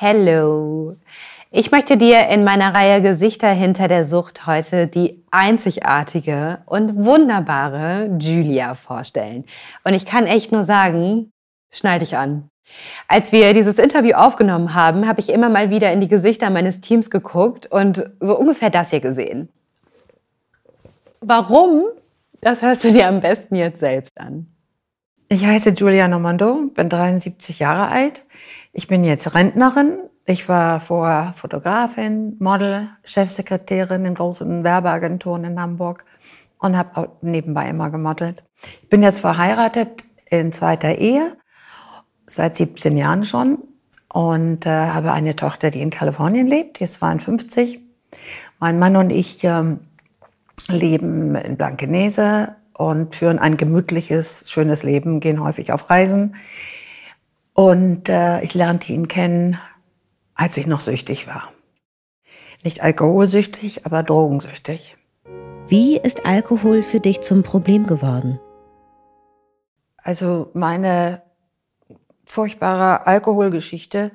Hello! Ich möchte dir in meiner Reihe Gesichter hinter der Sucht heute die einzigartige und wunderbare Julia vorstellen. Und ich kann echt nur sagen, schnall dich an. Als wir dieses Interview aufgenommen haben, habe ich immer mal wieder in die Gesichter meines Teams geguckt und so ungefähr das hier gesehen. Warum? Das hörst du dir am besten jetzt selbst an. Ich heiße Julia Normando, bin 73 Jahre alt. Ich bin jetzt Rentnerin. Ich war vorher Fotografin, Model, Chefsekretärin in großen Werbeagenturen in Hamburg und habe nebenbei immer gemodelt. Ich bin jetzt verheiratet in zweiter Ehe, seit 17 Jahren schon und äh, habe eine Tochter, die in Kalifornien lebt, die ist 52. Mein Mann und ich ähm, leben in Blankenese und führen ein gemütliches, schönes Leben, gehen häufig auf Reisen. Und äh, ich lernte ihn kennen, als ich noch süchtig war. Nicht alkoholsüchtig, aber drogensüchtig. Wie ist Alkohol für dich zum Problem geworden? Also meine furchtbare Alkoholgeschichte,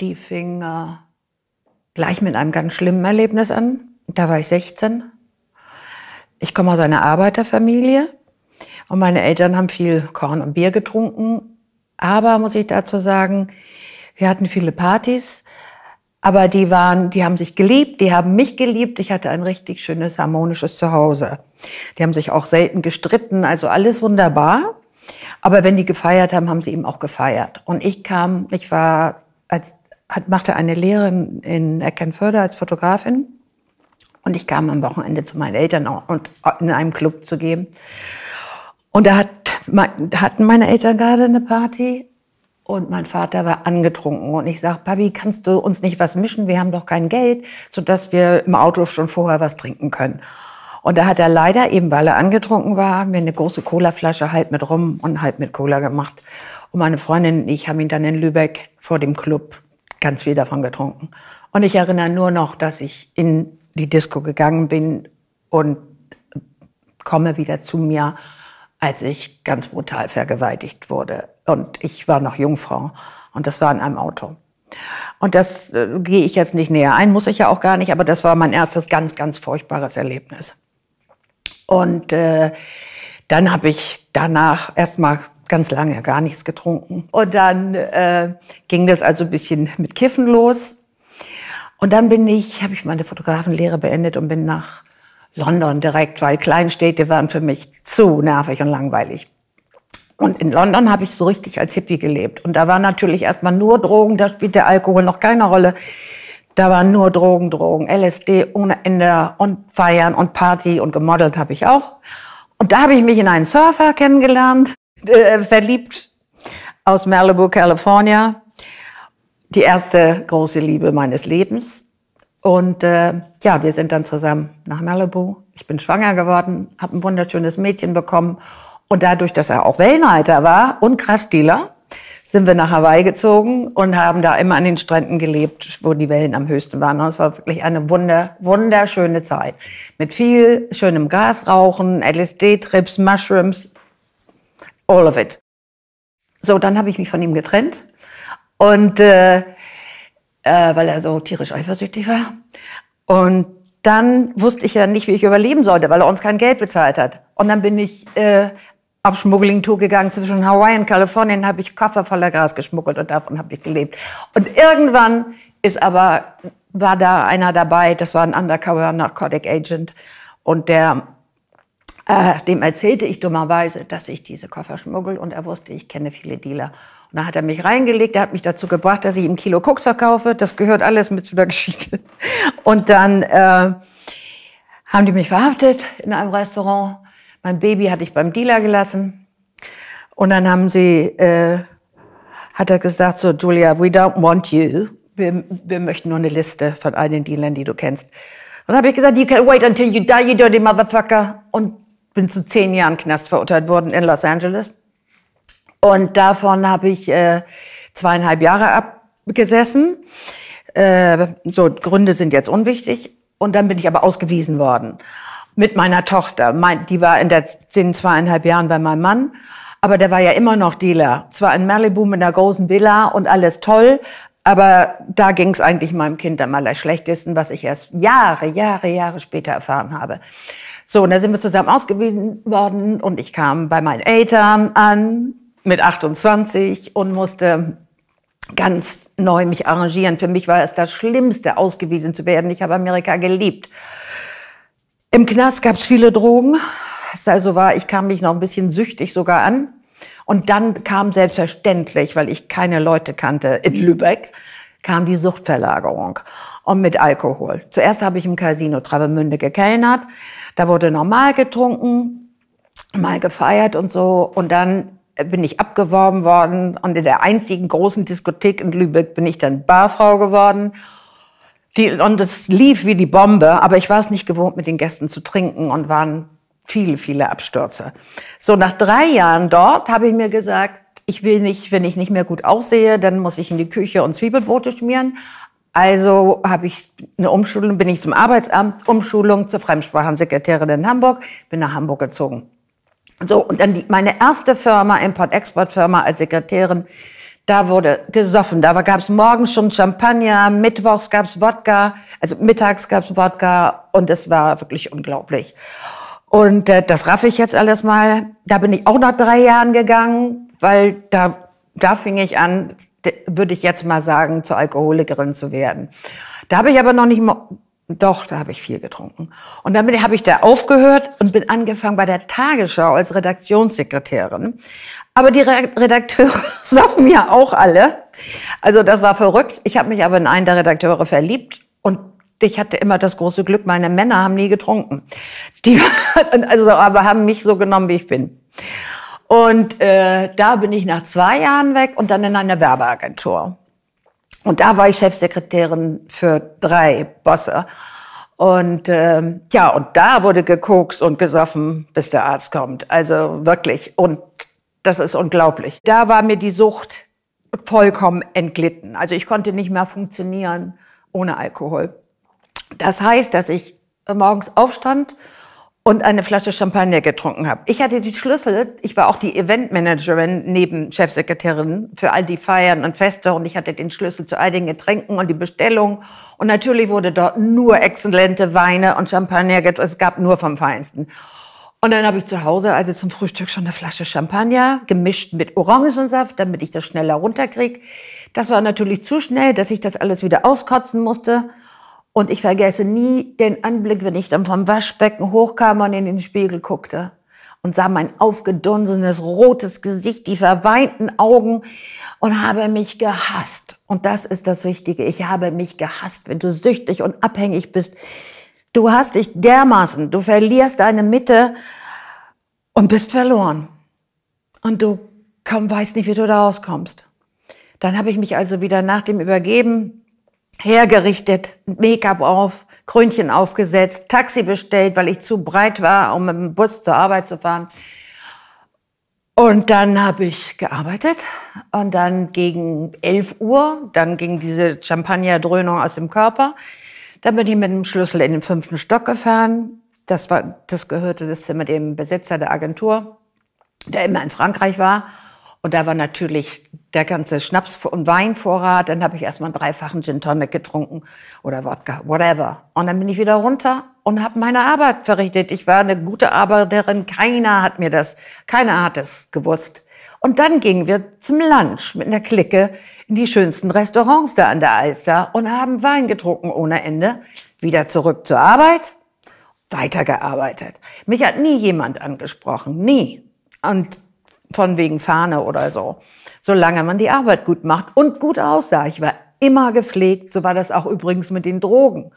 die fing äh, gleich mit einem ganz schlimmen Erlebnis an. Da war ich 16. Ich komme aus einer Arbeiterfamilie und meine Eltern haben viel Korn und Bier getrunken aber muss ich dazu sagen, wir hatten viele Partys, aber die waren, die haben sich geliebt, die haben mich geliebt. Ich hatte ein richtig schönes harmonisches Zuhause. Die haben sich auch selten gestritten, also alles wunderbar. Aber wenn die gefeiert haben, haben sie eben auch gefeiert. Und ich kam, ich war als machte eine Lehre in Eckernförde als Fotografin. Und ich kam am Wochenende zu meinen Eltern und in einem Club zu gehen. Und da hat hatten meine Eltern gerade eine Party und mein Vater war angetrunken und ich sag, Papi, kannst du uns nicht was mischen? Wir haben doch kein Geld, sodass wir im Auto schon vorher was trinken können. Und da hat er leider, eben weil er angetrunken war, mir eine große Colaflasche halb mit Rum und halb mit Cola gemacht. Und meine Freundin und ich haben ihn dann in Lübeck vor dem Club ganz viel davon getrunken. Und ich erinnere nur noch, dass ich in die Disco gegangen bin und komme wieder zu mir als ich ganz brutal vergewaltigt wurde. Und ich war noch Jungfrau und das war in einem Auto. Und das äh, gehe ich jetzt nicht näher ein, muss ich ja auch gar nicht, aber das war mein erstes ganz, ganz furchtbares Erlebnis. Und äh, dann habe ich danach erstmal ganz lange gar nichts getrunken. Und dann äh, ging das also ein bisschen mit Kiffen los. Und dann bin ich, habe ich meine Fotografenlehre beendet und bin nach London direkt, weil Kleinstädte waren für mich zu nervig und langweilig. Und in London habe ich so richtig als Hippie gelebt. Und da war natürlich erstmal nur Drogen, da spielt der Alkohol noch keine Rolle. Da waren nur Drogen, Drogen, LSD ohne Ende und Feiern und Party und gemodelt habe ich auch. Und da habe ich mich in einen Surfer kennengelernt, äh, verliebt aus Malibu, California. Die erste große Liebe meines Lebens. Und äh, ja, wir sind dann zusammen nach Malibu. Ich bin schwanger geworden, habe ein wunderschönes Mädchen bekommen. Und dadurch, dass er auch Wellenreiter war und Krassdealer, sind wir nach Hawaii gezogen und haben da immer an den Stränden gelebt, wo die Wellen am höchsten waren. Und es war wirklich eine wunder, wunderschöne Zeit. Mit viel schönem Gasrauchen, LSD-Trips, Mushrooms, all of it. So, dann habe ich mich von ihm getrennt und äh, äh, weil er so tierisch eifersüchtig war. Und dann wusste ich ja nicht, wie ich überleben sollte, weil er uns kein Geld bezahlt hat. Und dann bin ich äh, auf Schmuggling-Tour gegangen zwischen Hawaii und Kalifornien, habe ich Koffer voller Gras geschmuggelt und davon habe ich gelebt. Und irgendwann ist aber war da einer dabei, das war ein Undercover Narcotic Agent und der äh, dem erzählte ich dummerweise, dass ich diese Koffer schmuggel und er wusste, ich kenne viele Dealer dann hat er mich reingelegt, er hat mich dazu gebracht, dass ich ihm Kilo Koks verkaufe. Das gehört alles mit zu der Geschichte. Und dann äh, haben die mich verhaftet in einem Restaurant. Mein Baby hatte ich beim Dealer gelassen. Und dann haben sie, äh, hat er gesagt, so Julia, we don't want you. Wir, wir möchten nur eine Liste von all den Dealern, die du kennst. Und dann habe ich gesagt, you can wait until you die, you dirty motherfucker. Und bin zu zehn Jahren Knast verurteilt worden in Los Angeles. Und davon habe ich äh, zweieinhalb Jahre abgesessen. Äh, so, Gründe sind jetzt unwichtig. Und dann bin ich aber ausgewiesen worden mit meiner Tochter. Mein, die war in den zweieinhalb Jahren bei meinem Mann. Aber der war ja immer noch Dealer. Zwar in Malibu mit einer großen Villa und alles toll. Aber da ging es eigentlich meinem Kind am allerschlechtesten, was ich erst Jahre, Jahre, Jahre später erfahren habe. So, und da sind wir zusammen ausgewiesen worden und ich kam bei meinen Eltern an mit 28 und musste ganz neu mich arrangieren. Für mich war es das Schlimmste, ausgewiesen zu werden. Ich habe Amerika geliebt. Im Knast gab es viele Drogen. Es also war, ich kam mich noch ein bisschen süchtig sogar an. Und dann kam selbstverständlich, weil ich keine Leute kannte in Lübeck, kam die Suchtverlagerung und mit Alkohol. Zuerst habe ich im Casino Travemünde gekellnert. Da wurde normal getrunken, mal gefeiert und so. Und dann bin ich abgeworben worden und in der einzigen großen Diskothek in Lübeck bin ich dann Barfrau geworden. Die, und es lief wie die Bombe, aber ich war es nicht gewohnt, mit den Gästen zu trinken und waren viele, viele Abstürze. So, nach drei Jahren dort habe ich mir gesagt, ich will nicht, wenn ich nicht mehr gut aussehe, dann muss ich in die Küche und Zwiebelbrote schmieren. Also habe ich eine Umschulung, bin ich zum Arbeitsamt, Umschulung zur Fremdsprachensekretärin in Hamburg, bin nach Hamburg gezogen. So, und dann die, meine erste Firma, Import-Export-Firma als Sekretärin, da wurde gesoffen. Da gab es morgens schon Champagner, mittwochs gab es Wodka, also mittags gab es Wodka und es war wirklich unglaublich. Und äh, das raff ich jetzt alles mal. Da bin ich auch nach drei Jahren gegangen, weil da, da fing ich an, würde ich jetzt mal sagen, zur Alkoholikerin zu werden. Da habe ich aber noch nicht mal doch, da habe ich viel getrunken. Und damit habe ich da aufgehört und bin angefangen bei der Tagesschau als Redaktionssekretärin. Aber die Redakteure saufen ja auch alle. Also das war verrückt. Ich habe mich aber in einen der Redakteure verliebt und ich hatte immer das große Glück, meine Männer haben nie getrunken. Die also aber haben mich so genommen, wie ich bin. Und äh, da bin ich nach zwei Jahren weg und dann in einer Werbeagentur. Und da war ich Chefsekretärin für drei Bosse. Und ähm, ja, und da wurde gekokst und gesoffen, bis der Arzt kommt. Also wirklich. Und das ist unglaublich. Da war mir die Sucht vollkommen entglitten. Also ich konnte nicht mehr funktionieren ohne Alkohol. Das heißt, dass ich morgens aufstand und eine Flasche Champagner getrunken habe. Ich hatte die Schlüssel, ich war auch die Eventmanagerin neben Chefsekretärin für all die Feiern und Feste und ich hatte den Schlüssel zu all den Getränken und die Bestellung und natürlich wurde dort nur exzellente Weine und Champagner getrunken, es gab nur vom Feinsten. Und dann habe ich zu Hause also zum Frühstück schon eine Flasche Champagner gemischt mit Orangensaft, damit ich das schneller runterkriege. Das war natürlich zu schnell, dass ich das alles wieder auskotzen musste. Und ich vergesse nie den Anblick, wenn ich dann vom Waschbecken hochkam und in den Spiegel guckte und sah mein aufgedunsenes rotes Gesicht, die verweinten Augen und habe mich gehasst. Und das ist das Wichtige. Ich habe mich gehasst, wenn du süchtig und abhängig bist. Du hast dich dermaßen, du verlierst deine Mitte und bist verloren. Und du kaum weißt nicht, wie du da rauskommst. Dann habe ich mich also wieder nach dem Übergeben hergerichtet, Make-up auf, Krönchen aufgesetzt, Taxi bestellt, weil ich zu breit war, um mit dem Bus zur Arbeit zu fahren. Und dann habe ich gearbeitet und dann gegen 11 Uhr, dann ging diese Champagner-Dröhnung aus dem Körper. Dann bin ich mit dem Schlüssel in den fünften Stock gefahren. Das war, das gehörte das Zimmer dem Besitzer der Agentur, der immer in Frankreich war. Und da war natürlich der ganze Schnaps- und Weinvorrat. Dann habe ich erstmal einen dreifachen Gin Tonic getrunken oder Wodka, whatever. Und dann bin ich wieder runter und habe meine Arbeit verrichtet. Ich war eine gute Arbeiterin. Keiner hat mir das, keiner hat es gewusst. Und dann gingen wir zum Lunch mit einer Clique in die schönsten Restaurants da an der Alster und haben Wein getrunken ohne Ende. Wieder zurück zur Arbeit, weitergearbeitet. Mich hat nie jemand angesprochen, nie. Und von wegen Fahne oder so solange man die Arbeit gut macht und gut aussah. Ich war immer gepflegt, so war das auch übrigens mit den Drogen.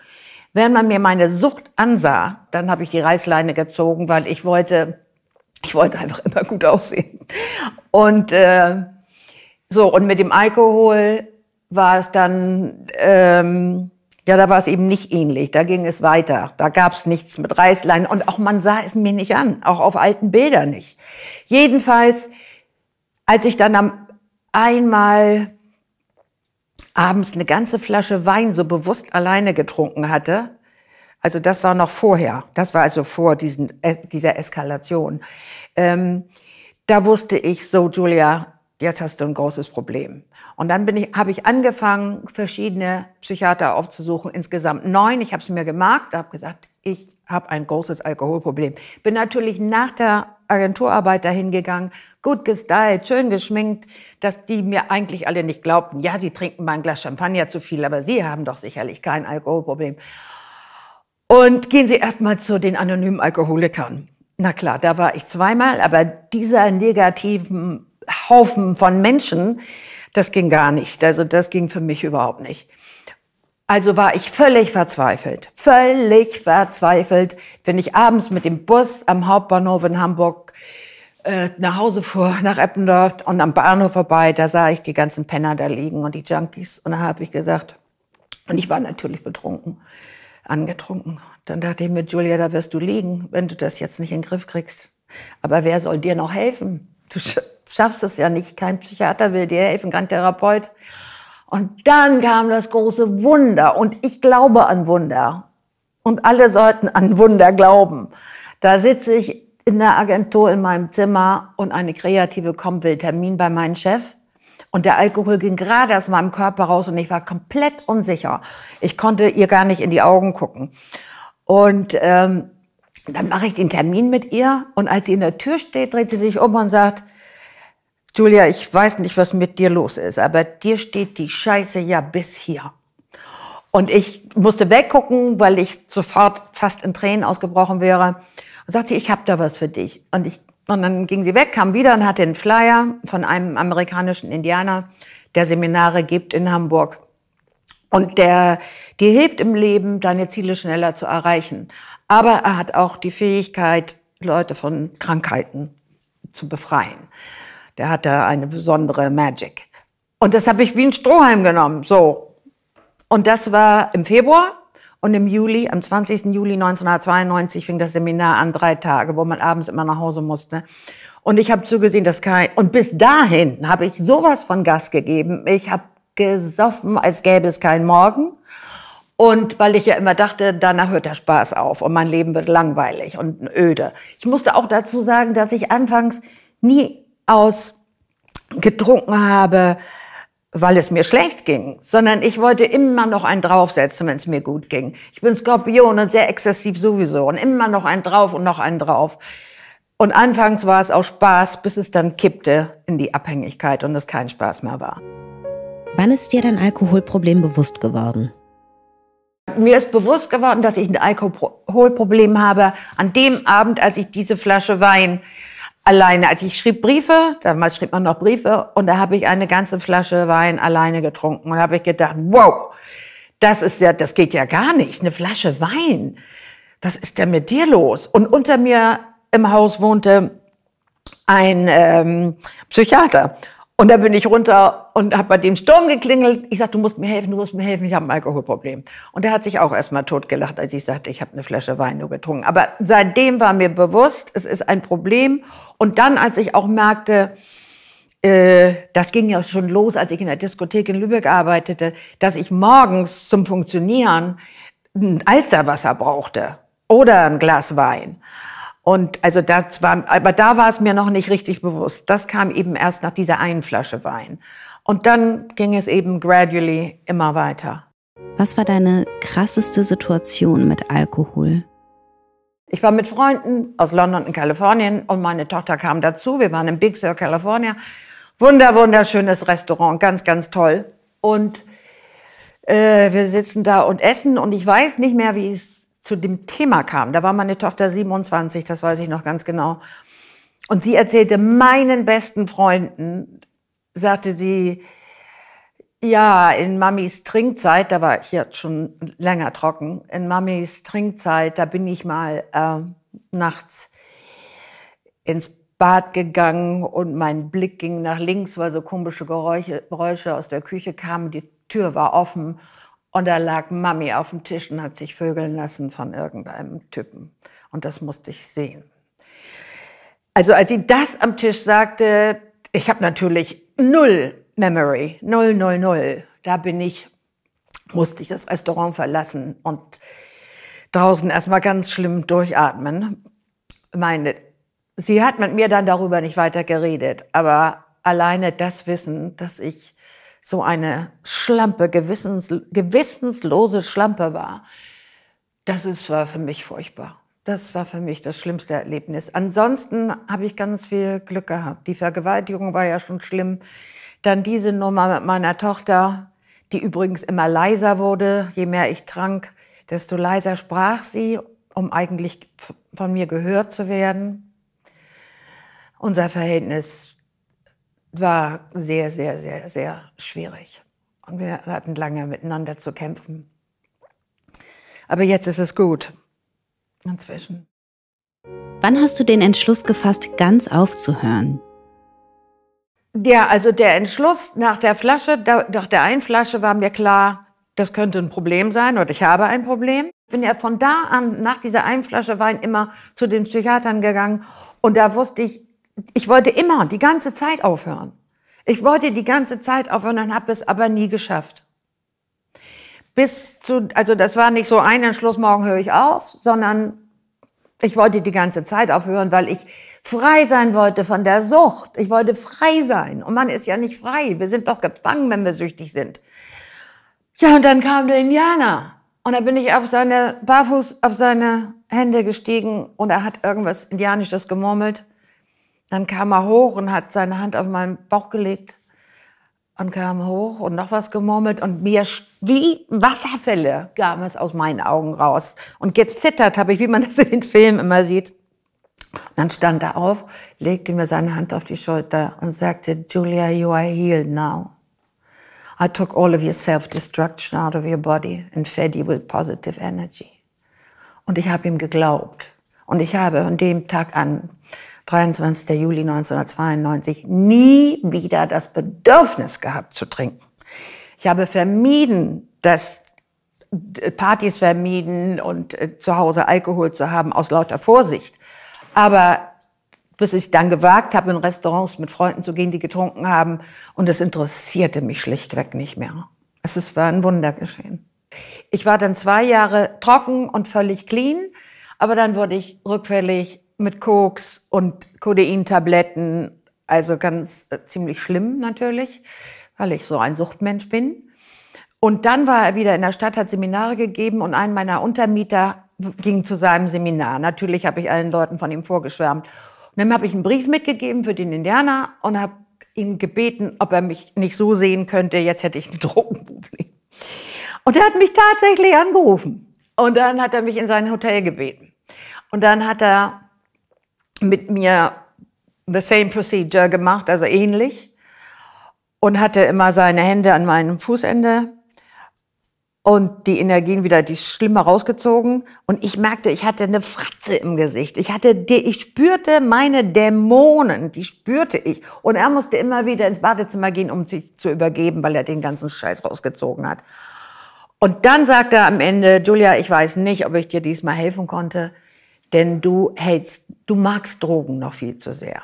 Wenn man mir meine Sucht ansah, dann habe ich die Reißleine gezogen, weil ich wollte, ich wollte einfach immer gut aussehen. Und äh, so, und mit dem Alkohol war es dann, ähm, ja, da war es eben nicht ähnlich. Da ging es weiter. Da gab es nichts mit Reißleinen. Und auch man sah es mir nicht an, auch auf alten Bildern nicht. Jedenfalls, als ich dann am einmal abends eine ganze Flasche Wein so bewusst alleine getrunken hatte. Also das war noch vorher, das war also vor diesen, äh, dieser Eskalation. Ähm, da wusste ich so, Julia, jetzt hast du ein großes Problem. Und dann ich, habe ich angefangen, verschiedene Psychiater aufzusuchen, insgesamt neun. Ich habe es mir gemerkt, habe gesagt, ich habe ein großes Alkoholproblem. Bin natürlich nach der Agenturarbeit dahin gegangen, gut gestylt, schön geschminkt, dass die mir eigentlich alle nicht glaubten. Ja, sie trinken mal ein Glas Champagner zu viel, aber sie haben doch sicherlich kein Alkoholproblem. Und gehen Sie erstmal zu den anonymen Alkoholikern. Na klar, da war ich zweimal, aber dieser negativen Haufen von Menschen, das ging gar nicht. Also das ging für mich überhaupt nicht. Also war ich völlig verzweifelt, völlig verzweifelt, wenn ich abends mit dem Bus am Hauptbahnhof in Hamburg äh, nach Hause fuhr, nach Eppendorf und am Bahnhof vorbei, da sah ich die ganzen Penner da liegen und die Junkies und da habe ich gesagt, und ich war natürlich betrunken, angetrunken. Dann dachte ich mir, Julia, da wirst du liegen, wenn du das jetzt nicht in den Griff kriegst. Aber wer soll dir noch helfen? Du schaffst es ja nicht, kein Psychiater will dir helfen, kein Therapeut. Und dann kam das große Wunder. Und ich glaube an Wunder. Und alle sollten an Wunder glauben. Da sitze ich in der Agentur in meinem Zimmer und eine Kreative kommt, will Termin bei meinem Chef. Und der Alkohol ging gerade aus meinem Körper raus und ich war komplett unsicher. Ich konnte ihr gar nicht in die Augen gucken. Und ähm, dann mache ich den Termin mit ihr und als sie in der Tür steht, dreht sie sich um und sagt, Julia, ich weiß nicht, was mit dir los ist, aber dir steht die Scheiße ja bis hier. Und ich musste weggucken, weil ich sofort fast in Tränen ausgebrochen wäre. Und sagte, ich habe da was für dich. Und, ich, und dann ging sie weg, kam wieder und hatte einen Flyer von einem amerikanischen Indianer, der Seminare gibt in Hamburg. Und der dir hilft im Leben, deine Ziele schneller zu erreichen. Aber er hat auch die Fähigkeit, Leute von Krankheiten zu befreien. Der hatte eine besondere Magic. Und das habe ich wie ein Strohhalm genommen, so. Und das war im Februar und im Juli, am 20. Juli 1992 fing das Seminar an, drei Tage, wo man abends immer nach Hause musste. Und ich habe zugesehen, dass kein und bis dahin habe ich sowas von Gas gegeben. Ich habe gesoffen, als gäbe es keinen Morgen. Und weil ich ja immer dachte, danach hört der Spaß auf und mein Leben wird langweilig und öde. Ich musste auch dazu sagen, dass ich anfangs nie aus getrunken habe, weil es mir schlecht ging, sondern ich wollte immer noch einen draufsetzen, wenn es mir gut ging. Ich bin Skorpion und sehr exzessiv sowieso und immer noch einen drauf und noch einen drauf. Und anfangs war es auch Spaß, bis es dann kippte in die Abhängigkeit und es kein Spaß mehr war. Wann ist dir dein Alkoholproblem bewusst geworden? Mir ist bewusst geworden, dass ich ein Alkoholproblem habe an dem Abend, als ich diese Flasche Wein alleine. Also ich schrieb Briefe, damals schrieb man noch Briefe, und da habe ich eine ganze Flasche Wein alleine getrunken. Und habe ich gedacht, wow, das ist ja, das geht ja gar nicht. Eine Flasche Wein. Was ist denn mit dir los? Und unter mir im Haus wohnte ein ähm, Psychiater. Und da bin ich runter und habe bei dem Sturm geklingelt. Ich sag, du musst mir helfen, du musst mir helfen, ich habe ein Alkoholproblem. Und er hat sich auch erstmal totgelacht, als ich sagte, ich habe eine Flasche Wein nur getrunken. Aber seitdem war mir bewusst, es ist ein Problem. Und dann, als ich auch merkte, äh, das ging ja schon los, als ich in der Diskothek in Lübeck arbeitete, dass ich morgens zum Funktionieren ein Alsterwasser brauchte oder ein Glas Wein. Und also das war, aber da war es mir noch nicht richtig bewusst. Das kam eben erst nach dieser einen Flasche Wein. Und dann ging es eben gradually immer weiter. Was war deine krasseste Situation mit Alkohol? Ich war mit Freunden aus London und Kalifornien und meine Tochter kam dazu. Wir waren im Big Sur, California. Wunder, wunderschönes Restaurant, ganz, ganz toll. Und äh, wir sitzen da und essen und ich weiß nicht mehr, wie es zu dem Thema kam. Da war meine Tochter 27, das weiß ich noch ganz genau. Und sie erzählte meinen besten Freunden, sagte sie, ja, in Mamis Trinkzeit, da war ich jetzt schon länger trocken, in Mamis Trinkzeit, da bin ich mal äh, nachts ins Bad gegangen und mein Blick ging nach links, weil so komische Geräusche, Geräusche aus der Küche kamen, die Tür war offen und da lag Mami auf dem Tisch und hat sich vögeln lassen von irgendeinem Typen. Und das musste ich sehen. Also als sie das am Tisch sagte, ich habe natürlich null Memory, null, null, null. Da bin ich, musste ich das Restaurant verlassen und draußen erstmal ganz schlimm durchatmen. Meine, sie hat mit mir dann darüber nicht weiter geredet, aber alleine das Wissen, dass ich so eine Schlampe, gewissens, gewissenslose Schlampe war, das ist, war für mich furchtbar. Das war für mich das schlimmste Erlebnis. Ansonsten habe ich ganz viel Glück gehabt. Die Vergewaltigung war ja schon schlimm. Dann diese Nummer mit meiner Tochter, die übrigens immer leiser wurde. Je mehr ich trank, desto leiser sprach sie, um eigentlich von mir gehört zu werden. Unser Verhältnis war sehr, sehr, sehr, sehr schwierig. Und wir hatten lange miteinander zu kämpfen. Aber jetzt ist es gut. Inzwischen. Wann hast du den Entschluss gefasst, ganz aufzuhören? Ja, also der Entschluss nach der Flasche, nach der Einflasche war mir klar, das könnte ein Problem sein oder ich habe ein Problem. Ich bin ja von da an nach dieser Einflasche Wein immer zu den Psychiatern gegangen und da wusste ich, ich wollte immer die ganze Zeit aufhören. Ich wollte die ganze Zeit aufhören und habe es aber nie geschafft. Bis zu, also das war nicht so ein Entschluss, morgen höre ich auf, sondern ich wollte die ganze Zeit aufhören, weil ich frei sein wollte von der Sucht. Ich wollte frei sein. Und man ist ja nicht frei. Wir sind doch gefangen, wenn wir süchtig sind. Ja, und dann kam der Indianer. Und dann bin ich auf seine, barfuß auf seine Hände gestiegen und er hat irgendwas Indianisches gemurmelt. Dann kam er hoch und hat seine Hand auf meinen Bauch gelegt und kam hoch und noch was gemurmelt und mir wie Wasserfälle kam es aus meinen Augen raus. Und gezittert habe ich, wie man das in den Filmen immer sieht. dann stand er auf, legte mir seine Hand auf die Schulter und sagte, Julia, you are healed now. I took all of your self-destruction out of your body and fed you with positive energy. Und ich habe ihm geglaubt. Und ich habe an dem Tag an 23. Juli 1992, nie wieder das Bedürfnis gehabt zu trinken. Ich habe vermieden, dass äh, Partys vermieden und äh, zu Hause Alkohol zu haben aus lauter Vorsicht. Aber bis ich dann gewagt habe, in Restaurants mit Freunden zu gehen, die getrunken haben. Und es interessierte mich schlichtweg nicht mehr. Es ist, war ein Wunder geschehen. Ich war dann zwei Jahre trocken und völlig clean, aber dann wurde ich rückfällig mit Koks und Kodeintabletten, also ganz äh, ziemlich schlimm natürlich, weil ich so ein Suchtmensch bin. Und dann war er wieder in der Stadt, hat Seminare gegeben und ein meiner Untermieter ging zu seinem Seminar. Natürlich habe ich allen Leuten von ihm vorgeschwärmt. Und dann habe ich einen Brief mitgegeben für den Indianer und habe ihn gebeten, ob er mich nicht so sehen könnte, jetzt hätte ich ein Drogenproblem. Und er hat mich tatsächlich angerufen. Und dann hat er mich in sein Hotel gebeten. Und dann hat er mit mir the same procedure gemacht, also ähnlich. Und hatte immer seine Hände an meinem Fußende und die Energien wieder die schlimmer rausgezogen. Und ich merkte, ich hatte eine Fratze im Gesicht. Ich hatte, ich spürte meine Dämonen, die spürte ich. Und er musste immer wieder ins Badezimmer gehen, um sich zu übergeben, weil er den ganzen Scheiß rausgezogen hat. Und dann sagte er am Ende, Julia, ich weiß nicht, ob ich dir diesmal helfen konnte denn du hältst, du magst Drogen noch viel zu sehr.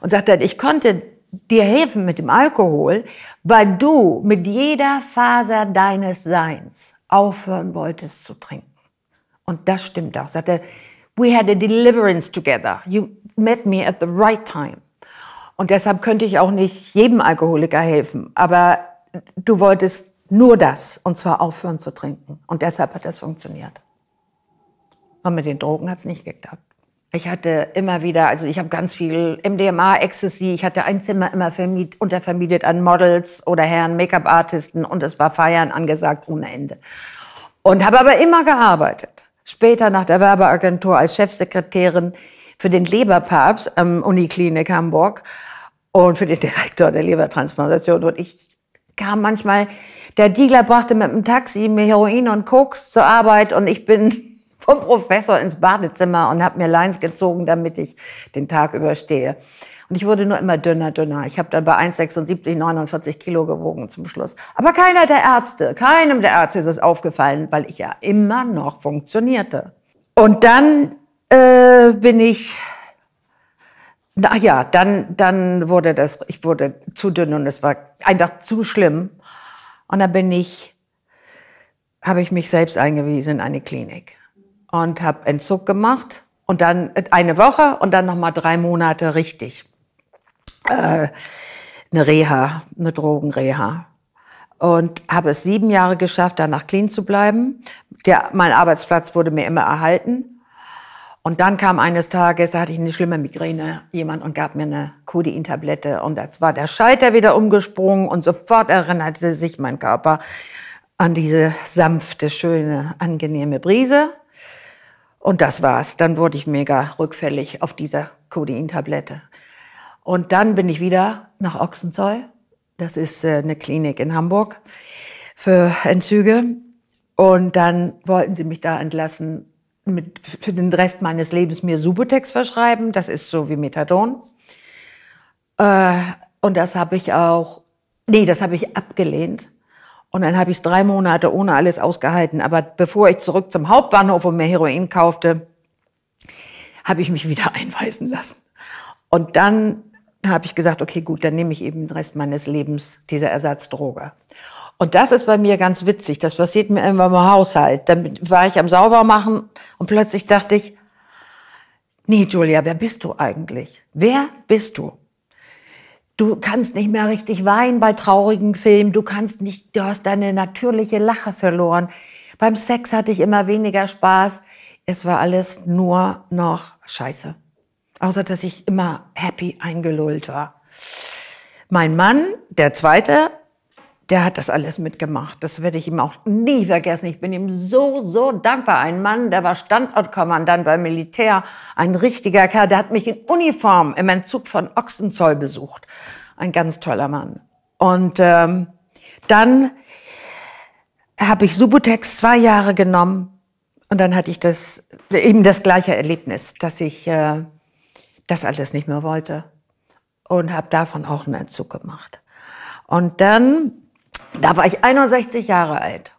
Und sagt er, ich konnte dir helfen mit dem Alkohol, weil du mit jeder Faser deines Seins aufhören wolltest zu trinken. Und das stimmt auch. Sagt er, we had a deliverance together. You met me at the right time. Und deshalb könnte ich auch nicht jedem Alkoholiker helfen, aber du wolltest nur das, und zwar aufhören zu trinken. Und deshalb hat das funktioniert. Und mit den Drogen hat es nicht geklappt. Ich hatte immer wieder, also ich habe ganz viel MDMA, Ecstasy, ich hatte ein Zimmer immer vermiet, untervermietet an Models oder Herren, Make-up-Artisten und es war Feiern angesagt ohne Ende. Und habe aber immer gearbeitet. Später nach der Werbeagentur als Chefsekretärin für den Leberpapst am Uniklinik Hamburg und für den Direktor der Lebertransplantation. Und ich kam manchmal, der Dealer brachte mit dem Taxi mir Heroin und Koks zur Arbeit und ich bin vom Professor ins Badezimmer und habe mir Lines gezogen, damit ich den Tag überstehe. Und ich wurde nur immer dünner, dünner. Ich habe dann bei 1,76, 49 Kilo gewogen zum Schluss. Aber keiner der Ärzte, keinem der Ärzte ist es aufgefallen, weil ich ja immer noch funktionierte. Und dann äh, bin ich na ja, dann, dann wurde das, ich wurde zu dünn und es war einfach zu schlimm. Und dann bin ich, habe ich mich selbst eingewiesen in eine Klinik und habe Entzug gemacht und dann äh, eine Woche und dann noch mal drei Monate richtig äh, eine Reha, eine Drogenreha und habe es sieben Jahre geschafft, danach clean zu bleiben. Der, mein Arbeitsplatz wurde mir immer erhalten. Und dann kam eines Tages, da hatte ich eine schlimme Migräne, jemand und gab mir eine Codein-Tablette und jetzt war der Schalter wieder umgesprungen und sofort erinnerte sich mein Körper an diese sanfte, schöne, angenehme Brise. Und das war's. Dann wurde ich mega rückfällig auf dieser Codein-Tablette. Und dann bin ich wieder nach Ochsenzoll. Das ist äh, eine Klinik in Hamburg für Entzüge. Und dann wollten sie mich da entlassen, mit, für den Rest meines Lebens mir Subutex verschreiben. Das ist so wie Methadon. Äh, und das habe ich auch, nee, das habe ich abgelehnt. Und dann habe ich es drei Monate ohne alles ausgehalten. Aber bevor ich zurück zum Hauptbahnhof und mir Heroin kaufte, habe ich mich wieder einweisen lassen. Und dann habe ich gesagt, okay, gut, dann nehme ich eben den Rest meines Lebens diese Ersatzdroge. Und das ist bei mir ganz witzig. Das passiert mir immer im Haushalt. Dann war ich am Saubermachen und plötzlich dachte ich, nee, Julia, wer bist du eigentlich? Wer bist du? Du kannst nicht mehr richtig weinen bei traurigen Filmen. Du kannst nicht, du hast deine natürliche Lache verloren. Beim Sex hatte ich immer weniger Spaß. Es war alles nur noch Scheiße. Außer, dass ich immer happy eingelullt war. Mein Mann, der zweite, der hat das alles mitgemacht. Das werde ich ihm auch nie vergessen. Ich bin ihm so, so dankbar. Ein Mann, der war Standortkommandant beim Militär, ein richtiger Kerl, der hat mich in Uniform im Entzug von Ochsenzoll besucht. Ein ganz toller Mann. Und ähm, dann habe ich Subutex zwei Jahre genommen und dann hatte ich das eben das gleiche Erlebnis, dass ich äh, das alles nicht mehr wollte und habe davon auch einen Entzug gemacht. Und dann da war ich 61 Jahre alt.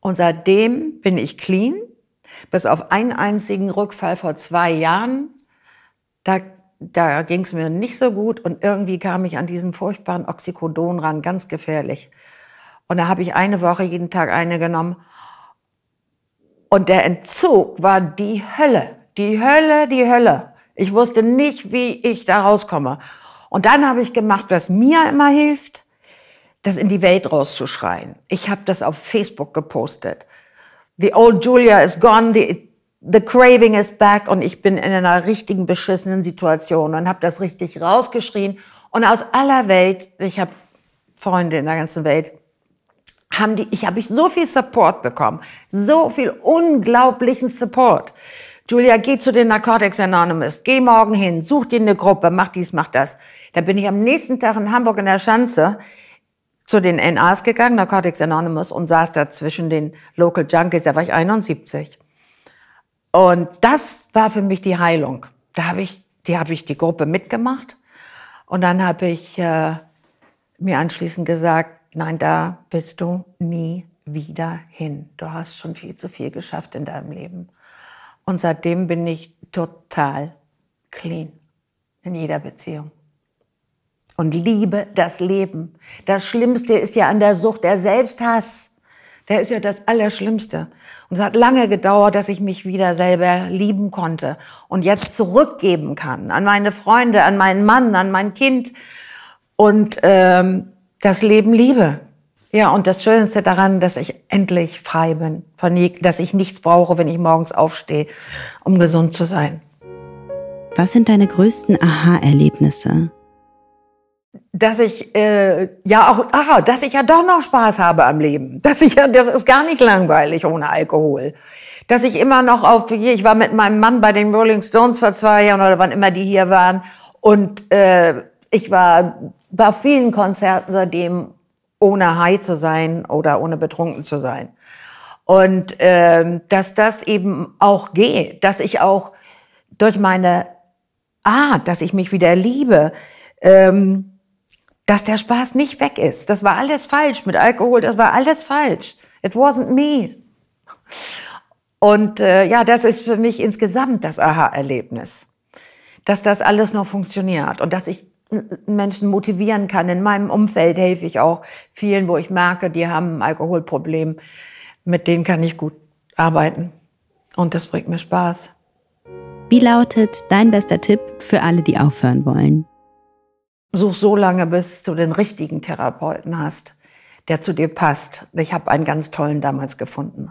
Und seitdem bin ich clean, bis auf einen einzigen Rückfall vor zwei Jahren. Da, da ging es mir nicht so gut und irgendwie kam ich an diesen furchtbaren Oxycodon ran, ganz gefährlich. Und da habe ich eine Woche jeden Tag eine genommen. Und der Entzug war die Hölle, die Hölle, die Hölle. Ich wusste nicht, wie ich da rauskomme. Und dann habe ich gemacht, was mir immer hilft das in die Welt rauszuschreien. Ich habe das auf Facebook gepostet. The old Julia is gone, the, the craving is back und ich bin in einer richtigen beschissenen Situation und habe das richtig rausgeschrien. Und aus aller Welt, ich habe Freunde in der ganzen Welt, haben die, ich habe ich so viel Support bekommen, so viel unglaublichen Support. Julia, geh zu den Narcotics Anonymous, geh morgen hin, such dir eine Gruppe, mach dies, mach das. Da bin ich am nächsten Tag in Hamburg in der Schanze zu den NAs gegangen, Narcotics Anonymous, und saß da zwischen den Local Junkies. Da war ich 71. Und das war für mich die Heilung. Da habe ich, die habe ich die Gruppe mitgemacht. Und dann habe ich äh, mir anschließend gesagt, nein, da bist du nie wieder hin. Du hast schon viel zu viel geschafft in deinem Leben. Und seitdem bin ich total clean in jeder Beziehung und liebe das Leben. Das Schlimmste ist ja an der Sucht der Selbsthass. Der ist ja das Allerschlimmste. Und es hat lange gedauert, dass ich mich wieder selber lieben konnte und jetzt zurückgeben kann an meine Freunde, an meinen Mann, an mein Kind und ähm, das Leben liebe. Ja, und das Schönste daran, dass ich endlich frei bin, von dass ich nichts brauche, wenn ich morgens aufstehe, um gesund zu sein. Was sind deine größten Aha-Erlebnisse dass ich äh, ja auch, ah, dass ich ja doch noch Spaß habe am Leben. Dass ich ja, das ist gar nicht langweilig ohne Alkohol. Dass ich immer noch auf, ich war mit meinem Mann bei den Rolling Stones vor zwei Jahren oder wann immer die hier waren. Und äh, ich war bei vielen Konzerten seitdem ohne high zu sein oder ohne betrunken zu sein. Und ähm, dass das eben auch geht, dass ich auch durch meine Art, dass ich mich wieder liebe, ähm, dass der Spaß nicht weg ist. Das war alles falsch mit Alkohol, das war alles falsch. It wasn't me. Und äh, ja, das ist für mich insgesamt das Aha-Erlebnis, dass das alles noch funktioniert und dass ich Menschen motivieren kann. In meinem Umfeld helfe ich auch vielen, wo ich merke, die haben ein Alkoholproblem. Mit denen kann ich gut arbeiten und das bringt mir Spaß. Wie lautet dein bester Tipp für alle, die aufhören wollen? such so lange, bis du den richtigen Therapeuten hast, der zu dir passt. Ich habe einen ganz tollen damals gefunden.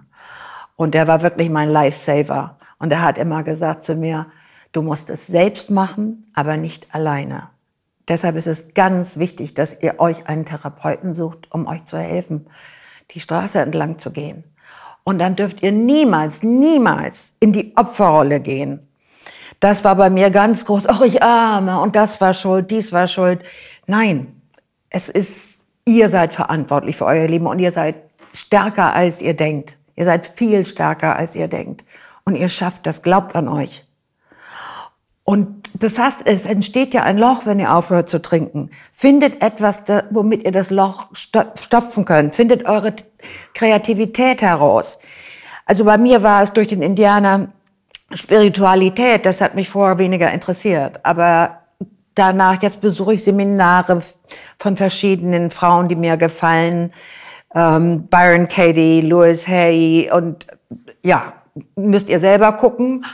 Und der war wirklich mein Lifesaver. Und er hat immer gesagt zu mir, du musst es selbst machen, aber nicht alleine. Deshalb ist es ganz wichtig, dass ihr euch einen Therapeuten sucht, um euch zu helfen, die Straße entlang zu gehen. Und dann dürft ihr niemals, niemals in die Opferrolle gehen das war bei mir ganz groß, ach ich arme und das war schuld, dies war schuld. Nein, es ist, ihr seid verantwortlich für euer Leben und ihr seid stärker, als ihr denkt. Ihr seid viel stärker, als ihr denkt. Und ihr schafft das, glaubt an euch. Und befasst, es entsteht ja ein Loch, wenn ihr aufhört zu trinken. Findet etwas, womit ihr das Loch stopfen könnt. Findet eure Kreativität heraus. Also bei mir war es durch den Indianer Spiritualität, das hat mich vorher weniger interessiert. Aber danach, jetzt besuche ich Seminare von verschiedenen Frauen, die mir gefallen. Ähm, Byron Katie, Louis Hay und ja, müsst ihr selber gucken.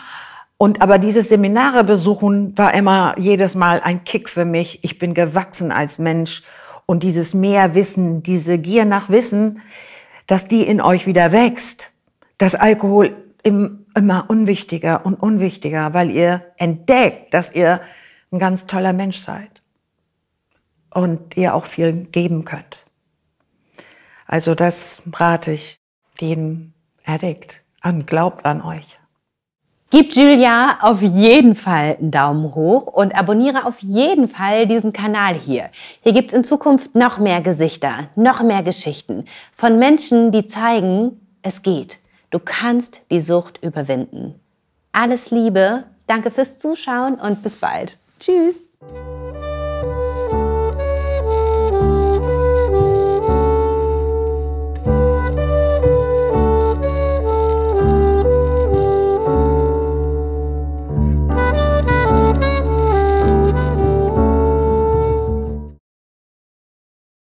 Und aber dieses Seminare besuchen war immer jedes Mal ein Kick für mich. Ich bin gewachsen als Mensch. Und dieses mehr Wissen, diese Gier nach Wissen, dass die in euch wieder wächst, Das Alkohol im immer unwichtiger und unwichtiger, weil ihr entdeckt, dass ihr ein ganz toller Mensch seid und ihr auch viel geben könnt. Also das rate ich jedem Addict an, glaubt an euch. Gib Julia auf jeden Fall einen Daumen hoch und abonniere auf jeden Fall diesen Kanal hier. Hier gibt's in Zukunft noch mehr Gesichter, noch mehr Geschichten von Menschen, die zeigen, es geht. Du kannst die Sucht überwinden. Alles Liebe, danke fürs Zuschauen und bis bald. Tschüss.